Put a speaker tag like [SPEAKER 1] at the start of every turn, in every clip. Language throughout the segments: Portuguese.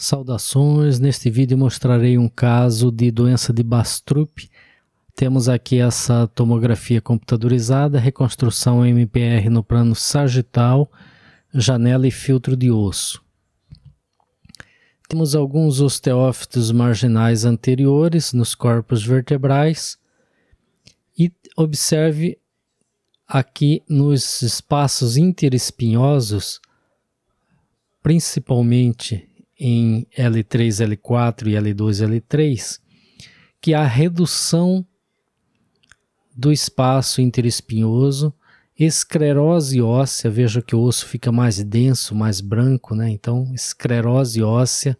[SPEAKER 1] Saudações, neste vídeo mostrarei um caso de doença de Bastrup. Temos aqui essa tomografia computadorizada, reconstrução MPR no plano sagital, janela e filtro de osso. Temos alguns osteófitos marginais anteriores nos corpos vertebrais e observe aqui nos espaços interespinhosos, principalmente em L3, L4 e L2, L3, que a redução do espaço interespinhoso, esclerose óssea, veja que o osso fica mais denso, mais branco, né? Então, esclerose óssea,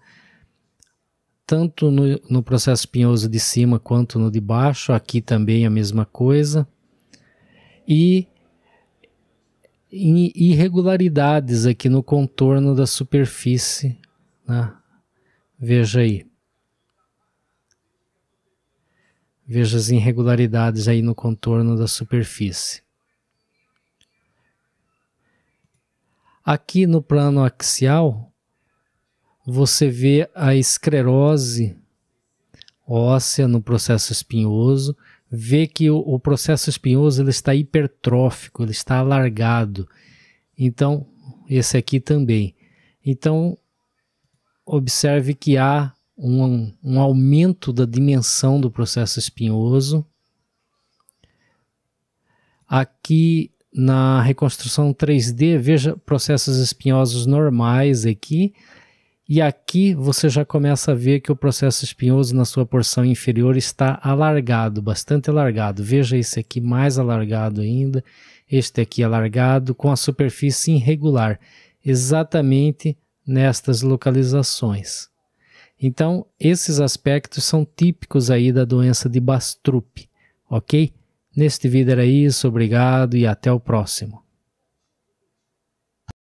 [SPEAKER 1] tanto no, no processo espinhoso de cima quanto no de baixo, aqui também a mesma coisa. E irregularidades aqui no contorno da superfície né? Veja aí. Veja as irregularidades aí no contorno da superfície. Aqui no plano axial, você vê a esclerose óssea no processo espinhoso, vê que o, o, processo espinhoso ele está hipertrófico, ele está alargado. Então, esse aqui também. Então, observe que há um, um aumento da dimensão do processo espinhoso. Aqui na reconstrução 3D, veja processos espinhosos normais aqui. E aqui você já começa a ver que o processo espinhoso na sua porção inferior está alargado, bastante alargado. Veja esse aqui mais alargado ainda, este aqui alargado, com a superfície irregular, exatamente nestas localizações. Então, esses aspectos são típicos aí da doença de Bastrup, ok? Neste vídeo era isso, obrigado e até o próximo.